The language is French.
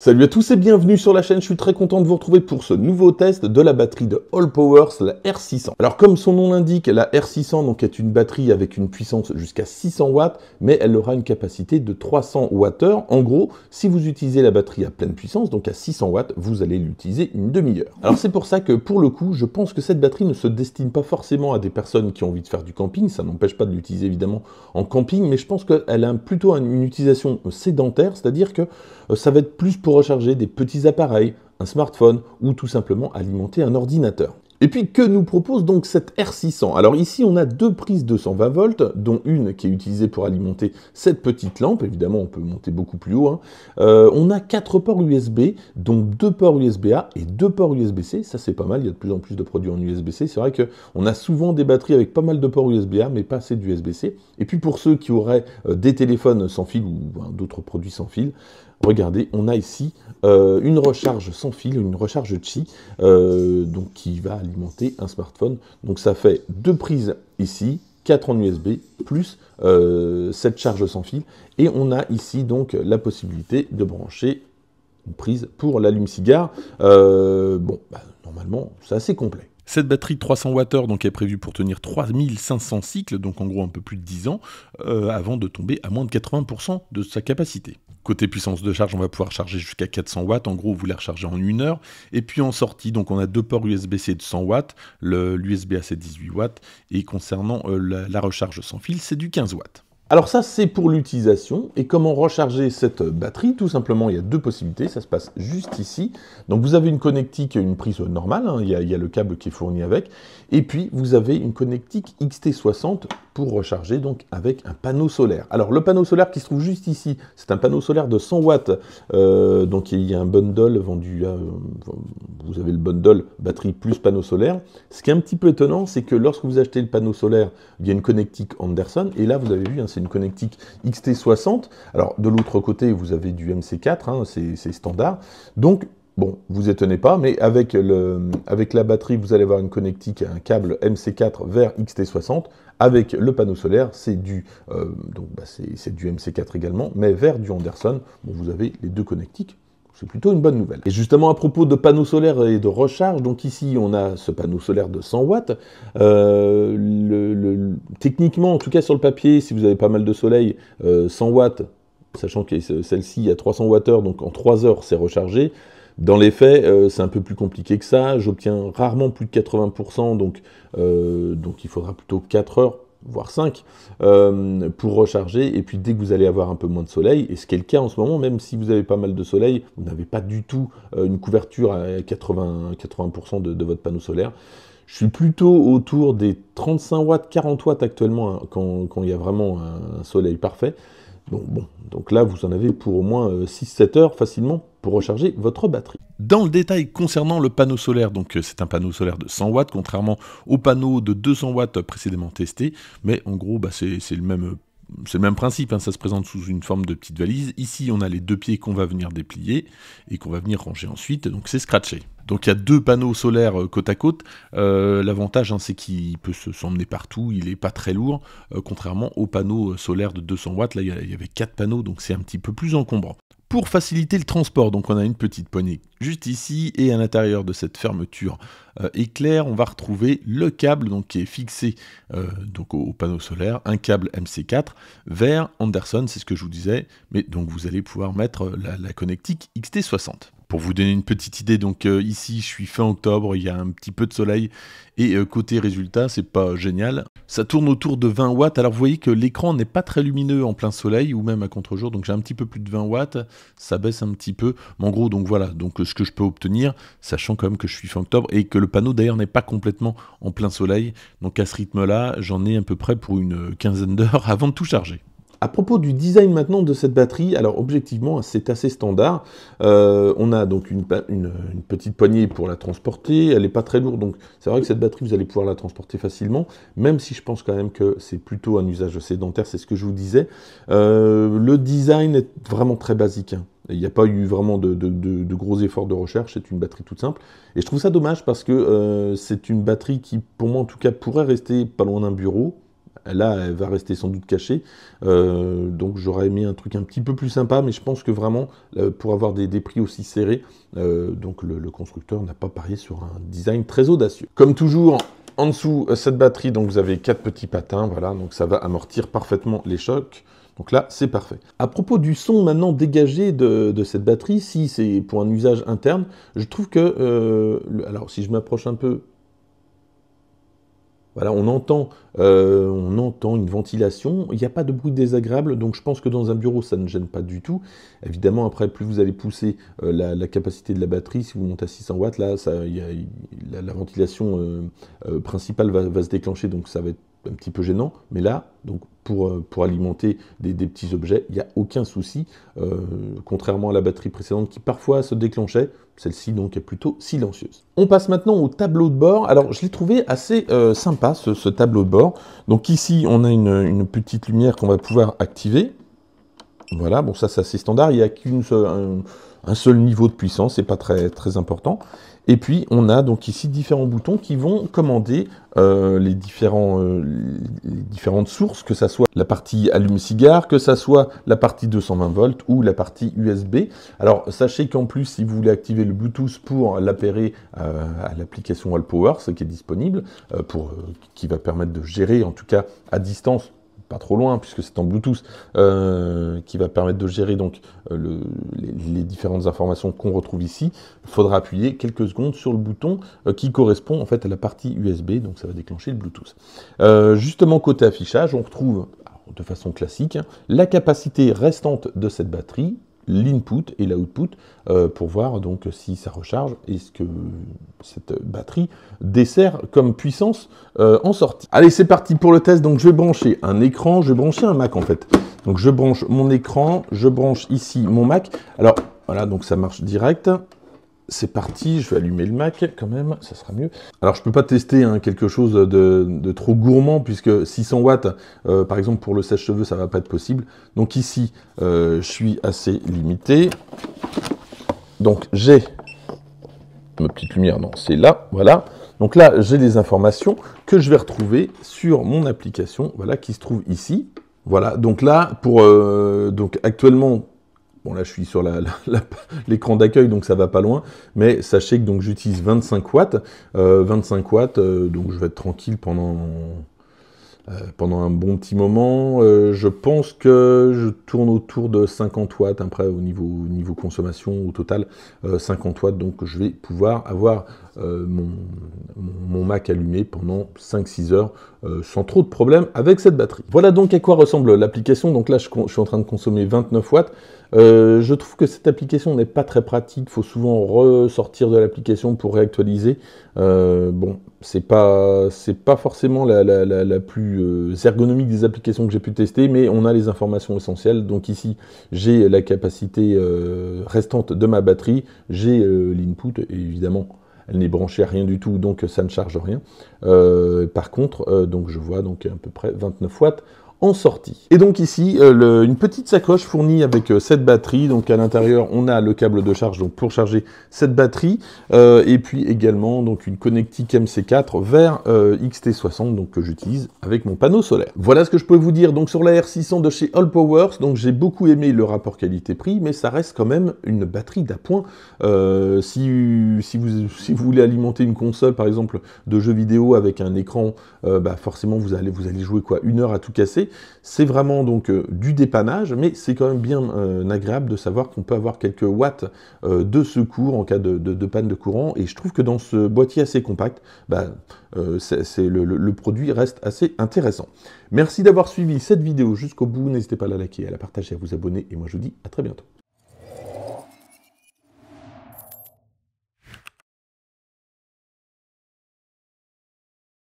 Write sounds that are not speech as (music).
Salut à tous et bienvenue sur la chaîne, je suis très content de vous retrouver pour ce nouveau test de la batterie de All Powers, la R600. Alors comme son nom l'indique, la R600 donc, est une batterie avec une puissance jusqu'à 600 watts, mais elle aura une capacité de 300 Wh. En gros, si vous utilisez la batterie à pleine puissance, donc à 600 watts, vous allez l'utiliser une demi-heure. Alors c'est pour ça que pour le coup, je pense que cette batterie ne se destine pas forcément à des personnes qui ont envie de faire du camping, ça n'empêche pas de l'utiliser évidemment en camping, mais je pense qu'elle a plutôt une utilisation sédentaire, c'est-à-dire que euh, ça va être plus pour recharger des petits appareils, un smartphone ou tout simplement alimenter un ordinateur. Et puis que nous propose donc cette R600 Alors ici on a deux prises de 120 volts, dont une qui est utilisée pour alimenter cette petite lampe, évidemment on peut monter beaucoup plus haut. Hein. Euh, on a quatre ports USB, dont deux ports USB-A et deux ports USB-C, ça c'est pas mal, il y a de plus en plus de produits en USB-C, c'est vrai qu'on a souvent des batteries avec pas mal de ports USB-A mais pas assez d'USB-C. Et puis pour ceux qui auraient euh, des téléphones sans fil ou ben, d'autres produits sans fil, Regardez, on a ici euh, une recharge sans fil, une recharge Qi, euh, donc qui va alimenter un smartphone. Donc ça fait deux prises ici, quatre en USB, plus cette euh, charge sans fil. Et on a ici donc la possibilité de brancher une prise pour l'allume-cigare. bon, bah, normalement, c'est assez complet. Cette batterie de 300 Wh donc, est prévue pour tenir 3500 cycles, donc en gros un peu plus de 10 ans, euh, avant de tomber à moins de 80% de sa capacité. Côté puissance de charge, on va pouvoir charger jusqu'à 400 watts. En gros, vous la rechargez en une heure. Et puis en sortie, donc on a deux ports USB-C de 100 watts. lusb ac c'est 18 watts. Et concernant euh, la, la recharge sans fil, c'est du 15 watts. Alors ça, c'est pour l'utilisation. Et comment recharger cette batterie Tout simplement, il y a deux possibilités. Ça se passe juste ici. Donc vous avez une connectique, une prise normale. Hein. il, y a, il y a le câble qui est fourni avec. Et puis, vous avez une connectique XT60 recharger donc avec un panneau solaire. Alors le panneau solaire qui se trouve juste ici, c'est un panneau solaire de 100 watts. Euh, donc il y a un bundle vendu, vous avez le bundle batterie plus panneau solaire. Ce qui est un petit peu étonnant, c'est que lorsque vous achetez le panneau solaire, il y a une connectique Anderson. Et là, vous avez vu, hein, c'est une connectique XT60. Alors de l'autre côté, vous avez du MC4, hein, c'est standard. Donc Bon, vous étonnez pas, mais avec, le, avec la batterie, vous allez avoir une connectique, à un câble MC4 vers XT60. Avec le panneau solaire, c'est du, euh, bah, du MC4 également, mais vers du Anderson. Bon, vous avez les deux connectiques. C'est plutôt une bonne nouvelle. Et justement, à propos de panneaux solaires et de recharge, donc ici, on a ce panneau solaire de 100 watts. Euh, techniquement, en tout cas sur le papier, si vous avez pas mal de soleil, 100 euh, watts, sachant que celle-ci a 300 watt-heure, donc en 3 heures, c'est rechargé. Dans les faits, euh, c'est un peu plus compliqué que ça. J'obtiens rarement plus de 80%, euh, donc, il faudra plutôt 4 heures voire 5, euh, pour recharger. Et puis dès que vous allez avoir un peu moins de soleil, et ce qui est le cas en ce moment, même si vous avez pas mal de soleil, vous n'avez pas du tout une couverture à 80%, 80 de, votre panneau solaire. Je suis plutôt autour des 35 watts, 40 watts actuellement, hein, quand, il y a vraiment un, soleil parfait. Donc, donc là, vous en avez pour au moins 6-7 heures facilement pour recharger votre batterie. Dans le détail concernant le panneau solaire, donc euh, c'est un panneau solaire de 100 watts, contrairement au panneau de 200 watts précédemment testé, mais en gros bah, euh, c'est le même principe, hein. ça se présente sous une forme de petite valise. Ici, on a les deux pieds qu'on va venir déplier et qu'on va venir ranger ensuite, donc c'est scratché. Donc il y a deux panneaux solaires euh, côte à côte. L'avantage, hein, c'est qu'il peut se s'emmener partout, il n'est pas très lourd, contrairement au panneau solaire de 200 watts. Là, il y avait quatre panneaux, donc c'est un petit peu plus encombrant pour faciliter le transport. Donc on a une petite poignée juste ici et à l'intérieur de cette fermeture euh, éclair, on va retrouver le câble donc, qui est fixé euh, donc au, panneau solaire, un câble MC4 vers Anderson, c'est ce que je vous disais, mais donc vous allez pouvoir mettre euh, la connectique XT60. Pour vous donner une petite idée, donc euh, ici je suis fin octobre, il y a un petit peu de soleil et euh, côté résultat, c'est pas génial. Ça tourne autour de 20 watts. Alors vous voyez que l'écran n'est pas très lumineux en plein soleil ou même à contre-jour, donc j'ai un petit peu plus de 20 watts, ça baisse un petit peu. Mais en gros, donc voilà, donc euh, ce que je peux obtenir, sachant quand même que je suis fin octobre et que le panneau d'ailleurs n'est pas complètement en plein soleil. Donc à ce rythme-là, j'en ai à peu près pour une quinzaine d'heures (laughs) avant de tout charger. À propos du design maintenant de cette batterie, alors objectivement c'est assez standard. Euh, on a donc une, petite poignée pour la transporter, elle n'est pas très lourde, donc c'est vrai que cette batterie vous allez pouvoir la transporter facilement, même si je pense quand même que c'est plutôt un usage sédentaire, c'est ce que je vous disais. Euh, le design est vraiment très basique. Hein. Il n'y a pas eu vraiment de, gros efforts de recherche, c'est une batterie toute simple. Et je trouve ça dommage parce que euh, c'est une batterie qui, pour moi en tout cas, pourrait rester pas loin d'un bureau. Là, elle va rester sans doute cachée. Euh, donc j'aurais aimé un truc un petit peu plus sympa, mais je pense que vraiment, euh, pour avoir des, prix aussi serrés, euh, donc le, constructeur n'a pas parié sur un design très audacieux. Comme toujours, en dessous, cette batterie, donc vous avez quatre petits patins, voilà, donc ça va amortir parfaitement les chocs. Donc là, c'est parfait. À propos du son maintenant dégagé de, cette batterie, si c'est pour un usage interne, je trouve que, alors si je m'approche un peu voilà, on entend, euh, on entend une ventilation, il n'y a pas de bruit désagréable, donc je pense que dans un bureau, ça ne gêne pas du tout. Évidemment, après, plus vous allez pousser euh, la, capacité de la batterie, si vous montez à 600 watts, là, ça, la, ventilation euh, principale va, va, se déclencher, donc ça va être un petit peu gênant, mais là, donc pour, euh, pour alimenter des, petits objets, il n'y a aucun souci, euh, contrairement à la batterie précédente qui parfois se déclenchait, celle-ci donc est plutôt silencieuse. On passe maintenant au tableau de bord, alors je l'ai trouvé assez euh, sympa ce, tableau de bord, donc ici on a une, petite lumière qu'on va pouvoir activer, voilà, bon ça c'est assez standard, il n'y a qu'un un seul niveau de puissance, c'est pas très, très important. Et puis on a donc ici différents boutons qui vont commander euh, les, différents, euh, différentes sources, que ce soit la partie allume-cigare, que ce soit la partie 220 volts ou la partie USB. Alors sachez qu'en plus, si vous voulez activer le Bluetooth pour l'appairer euh, à l'application Power, ce qui est disponible, pour, qui va permettre de gérer en tout cas à distance pas trop loin, puisque c'est en Bluetooth, euh, qui va permettre de gérer donc euh, les, différentes informations qu'on retrouve ici, il faudra appuyer quelques secondes sur le bouton euh, qui correspond en fait à la partie USB, donc ça va déclencher le Bluetooth. justement, côté affichage, on retrouve de façon classique hein, la capacité restante de cette batterie, l'input et l'output euh, pour voir donc si ça recharge et ce que cette batterie dessert comme puissance euh, en sortie. Allez, c'est parti pour le test. Donc je vais brancher un écran, je vais brancher un Mac en fait. Donc je branche mon écran, je branche ici mon Mac. Alors voilà, donc ça marche direct. C'est parti, je vais allumer le Mac quand même, ça sera mieux. Alors je ne peux pas tester hein, quelque chose de, trop gourmand puisque 600 watts, euh, par exemple pour le sèche-cheveux, ça va pas être possible. Donc ici, euh, je suis assez limité. Donc j'ai ma petite lumière, non, c'est là, voilà. Donc là, j'ai les informations que je vais retrouver sur mon application, voilà, qui se trouve ici. Voilà, donc là, pour euh, donc actuellement Bon, là, je suis sur l'écran d'accueil, donc ça va pas loin. Mais sachez que donc j'utilise 25 watts. 25 euh, watts, euh, donc je vais être tranquille pendant, euh, pendant un bon petit moment. je pense que je tourne autour de 50 watts, après, au niveau, niveau consommation au total, 50 watts. Donc, je vais pouvoir avoir euh, mon, Mac allumé pendant 5-6 heures euh, sans trop de problème avec cette batterie. Voilà donc à quoi ressemble l'application. Donc là, je, suis en train de consommer 29 watts. Euh, je trouve que cette application n'est pas très pratique. Il faut souvent ressortir de l'application pour réactualiser. bon, c'est pas c'est pas forcément la, la, plus ergonomique des applications que j'ai pu tester, mais on a les informations essentielles. Donc ici, j'ai la capacité restante de ma batterie, j'ai l'input évidemment elle n'est branchée à rien du tout, donc ça ne charge rien. Euh, par contre, euh, donc je vois donc à peu près 29 watts en sortie. Et donc ici, euh, le, une petite sacoche fournie avec euh, cette batterie. Donc à l'intérieur, on a le câble de charge donc pour charger cette batterie. Euh, et puis également donc une connectique MC4 vers XT60 donc, que j'utilise avec mon panneau solaire. Voilà ce que je peux vous dire donc sur la R600 de chez All Powers. Donc j'ai beaucoup aimé le rapport qualité-prix, mais ça reste quand même une batterie d'appoint. Si, si, vous, si vous voulez alimenter une console par exemple de jeux vidéo avec un écran, bah forcément vous allez, vous allez jouer quoi Une heure à tout casser c'est vraiment donc euh, du dépannage, mais c'est quand même bien euh, agréable de savoir qu'on peut avoir quelques watts euh, de secours en cas de, panne de courant. Et je trouve que dans ce boîtier assez compact, bah, le, le, produit reste assez intéressant. Merci d'avoir suivi cette vidéo jusqu'au bout. N'hésitez pas à la liker, à la partager, à vous abonner. Et moi, je vous dis à très bientôt.